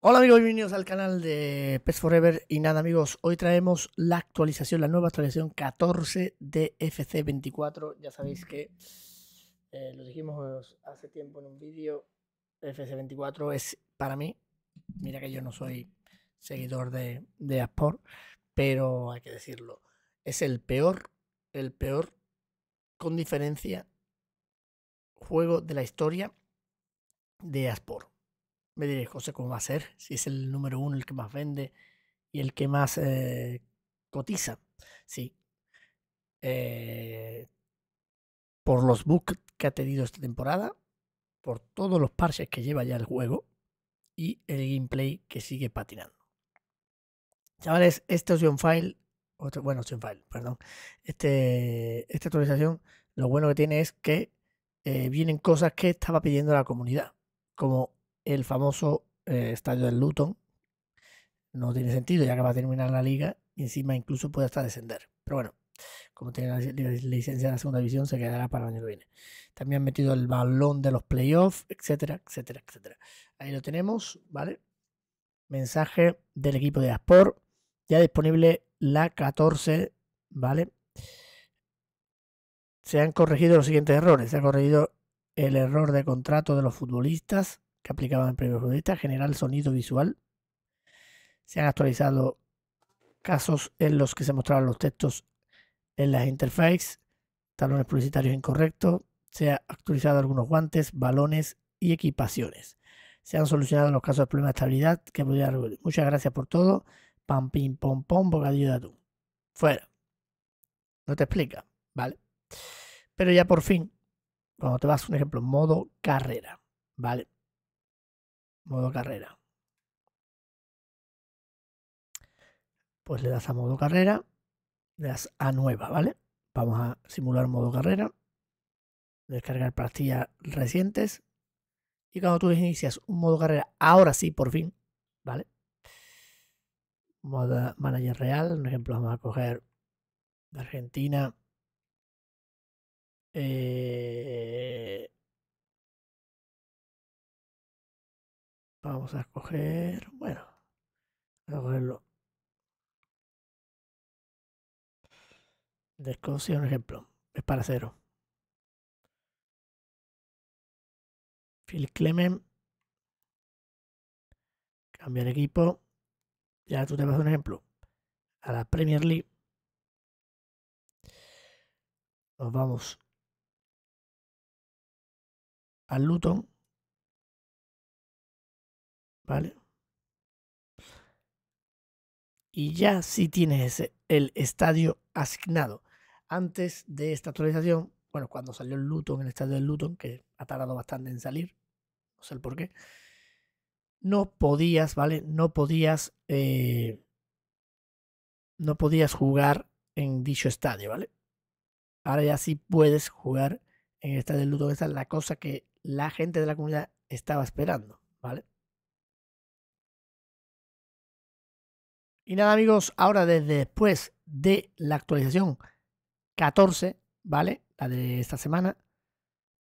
Hola amigos, bienvenidos al canal de Pets Forever y nada amigos, hoy traemos la actualización, la nueva actualización 14 de FC24, ya sabéis que eh, lo dijimos hace tiempo en un vídeo, FC24 es para mí, mira que yo no soy seguidor de, de pero hay que decirlo, es el peor, el peor con diferencia juego de la historia de Aspor me diré, José, ¿cómo va a ser? Si es el número uno, el que más vende y el que más eh, cotiza. Sí. Eh, por los bugs que ha tenido esta temporada, por todos los parches que lleva ya el juego y el gameplay que sigue patinando. Chavales, este opción file, bueno, Ocean file, perdón, este, esta actualización, lo bueno que tiene es que eh, vienen cosas que estaba pidiendo la comunidad, como el famoso eh, estadio del Luton. No tiene sentido, ya que va a terminar la liga y encima incluso puede hasta descender. Pero bueno, como tiene la licencia de la segunda división, se quedará para el año que viene. También han metido el balón de los playoffs, etcétera, etcétera, etcétera. Ahí lo tenemos, ¿vale? Mensaje del equipo de Aspor. Ya disponible la 14, ¿vale? Se han corregido los siguientes errores. Se ha corregido el error de contrato de los futbolistas que aplicaban en previo periodista, general sonido visual. Se han actualizado casos en los que se mostraban los textos en las interfaces, talones publicitarios incorrectos, se han actualizado algunos guantes, balones y equipaciones. Se han solucionado los casos de problemas de estabilidad que podían Muchas gracias por todo. Pam, pim, pom, pom, bocadillo de tú Fuera. No te explica, ¿vale? Pero ya por fin, cuando te vas, un ejemplo, modo carrera, ¿vale? modo carrera. Pues le das a modo carrera, le das a nueva, ¿vale? Vamos a simular modo carrera, descargar pastillas recientes. Y cuando tú inicias un modo carrera, ahora sí, por fin, ¿vale? Modo manager real, un ejemplo, vamos a coger de Argentina. Eh, Vamos a escoger, bueno, a cogerlo. De un ejemplo, es para cero. Phil Clement, cambiar equipo. Ya tú te vas un ejemplo a la Premier League. Nos vamos al Luton. ¿Vale? Y ya si tienes ese, el estadio asignado. Antes de esta actualización, bueno, cuando salió el Luton, el estadio del Luton, que ha tardado bastante en salir, no sé el por qué, no podías, ¿vale? No podías, eh, no podías jugar en dicho estadio, ¿vale? Ahora ya sí puedes jugar en el estadio del Luton. Esa es la cosa que la gente de la comunidad estaba esperando, ¿vale? Y nada amigos, ahora desde después de la actualización 14, ¿vale? La de esta semana,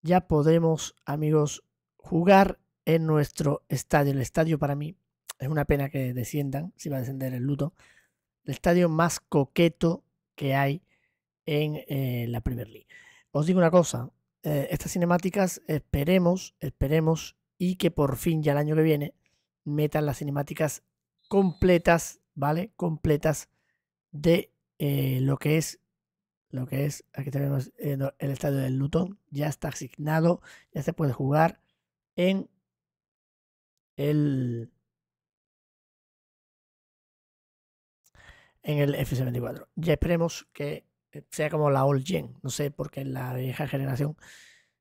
ya podemos, amigos jugar en nuestro estadio. El estadio para mí es una pena que desciendan, si va a descender el luto. El estadio más coqueto que hay en eh, la Premier League. Os digo una cosa, eh, estas cinemáticas esperemos, esperemos y que por fin ya el año que viene metan las cinemáticas completas ¿vale? Completas de eh, lo que es lo que es, aquí tenemos eh, el estadio del Luton, ya está asignado, ya se puede jugar en el en el FC24. Ya esperemos que eh, sea como la old gen, no sé, porque en la vieja generación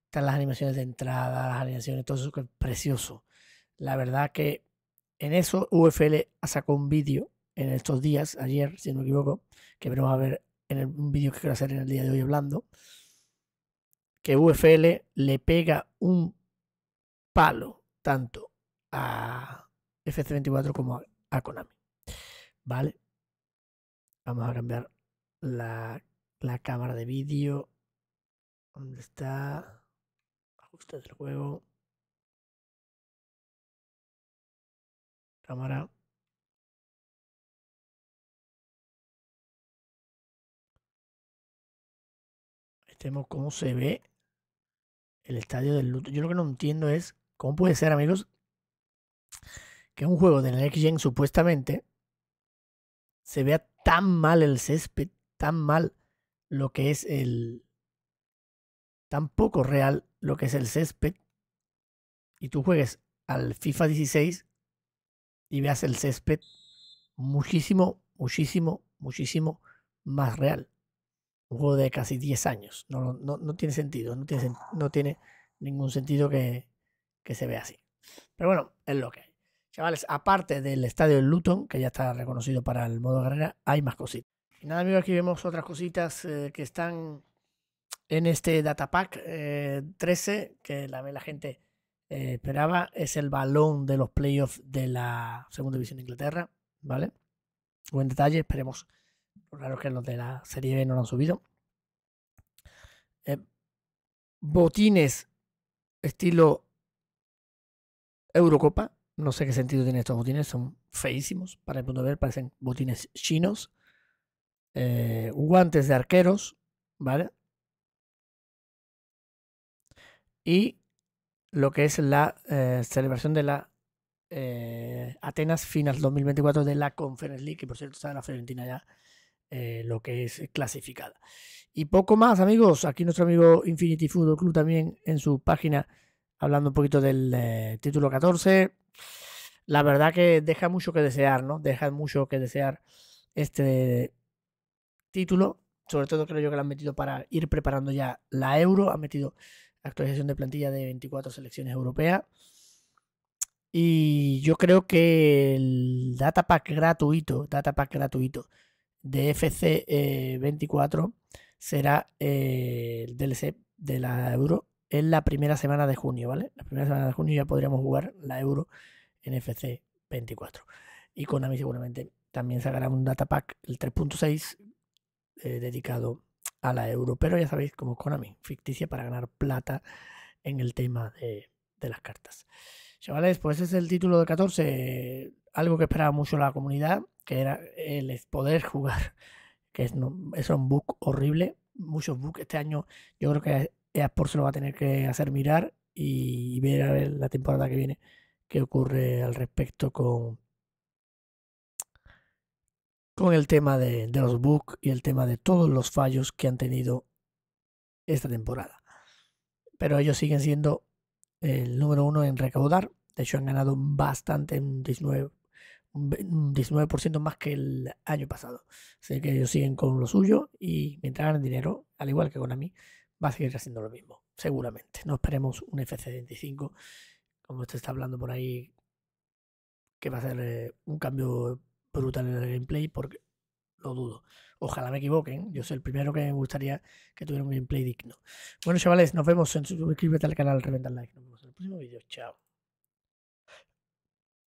están las animaciones de entrada, las animaciones, todo eso que es precioso. La verdad que en eso UFL sacado un vídeo en estos días, ayer, si no me equivoco, que veremos a ver en un vídeo que quiero hacer en el día de hoy hablando, que UFL le pega un palo tanto a FC24 como a, Konami. ¿Vale? Vamos a cambiar la, la cámara de vídeo. ¿Dónde está? Ajustes del juego. Cámara. vemos cómo se ve el estadio del Luto. Yo lo que no entiendo es cómo puede ser, amigos, que un juego de Next Gen supuestamente se vea tan mal el césped, tan mal lo que es el. tan poco real lo que es el césped. Y tú juegues al FIFA 16 y veas el césped muchísimo, muchísimo, muchísimo más real juego de casi 10 años. No, no, no tiene sentido, no tiene, no tiene ningún sentido que, se vea así. Pero bueno, es lo que hay. Chavales, aparte del estadio de Luton, que ya está reconocido para el modo carrera, hay más cositas. Y nada, amigos, aquí vemos otras cositas eh, que están en este Datapack eh, 13, que la, la gente eh, esperaba. Es el balón de los playoffs de la Segunda División de Inglaterra, ¿vale? Buen detalle, esperemos Raro que los de la Serie B no lo han subido. Eh, botines estilo Eurocopa. No sé qué sentido tienen estos botines, son feísimos para el punto de ver, parecen botines chinos. Eh, guantes de arqueros, ¿vale? Y lo que es la eh, celebración de la Atenas final 2024 de la Conference League, que por cierto está en la Fiorentina ya eh, lo que es clasificada. Y poco más, amigos. Aquí nuestro amigo Infinity Food Club también en su página hablando un poquito del eh, título 14. La verdad que deja mucho que desear, ¿no? Deja mucho que desear este título. Sobre todo creo yo que lo han metido para ir preparando ya la Euro. Han metido actualización de plantilla de 24 selecciones europeas. Y yo creo que el pack gratuito, pack gratuito de FC24 eh, será eh, el DLC de la Euro en la primera semana de junio, ¿vale? La primera semana de junio ya podríamos jugar la Euro en FC24. Y Konami seguramente también sacará un datapack, el 3.6, eh, dedicado a la Euro. Pero ya sabéis como Konami, ficticia para ganar plata en el tema de, las cartas. Chavales, pues ese es el título de 14. Algo que esperaba mucho la comunidad que era el poder jugar, que es, un bug horrible, muchos bugs este año, yo creo que EASport se lo va a tener que hacer mirar y ver a ver la temporada que viene qué ocurre al respecto con, con el tema de, de los bugs y el tema de todos los fallos que han tenido esta temporada. Pero ellos siguen siendo el número uno en recaudar. De hecho, han ganado bastante en 19 un 19% más que el año pasado. Así que ellos siguen con lo suyo y mientras ganan dinero, al igual que con a mí va a seguir haciendo lo mismo, seguramente. No esperemos un FC25, como usted está hablando por ahí, que va a ser eh, un cambio brutal en el gameplay, porque lo dudo. Ojalá me equivoquen, yo soy el primero que me gustaría que tuviera un gameplay digno. Bueno, chavales, nos vemos en Suscríbete al canal, reventar like. Nos vemos en el próximo vídeo. Chao.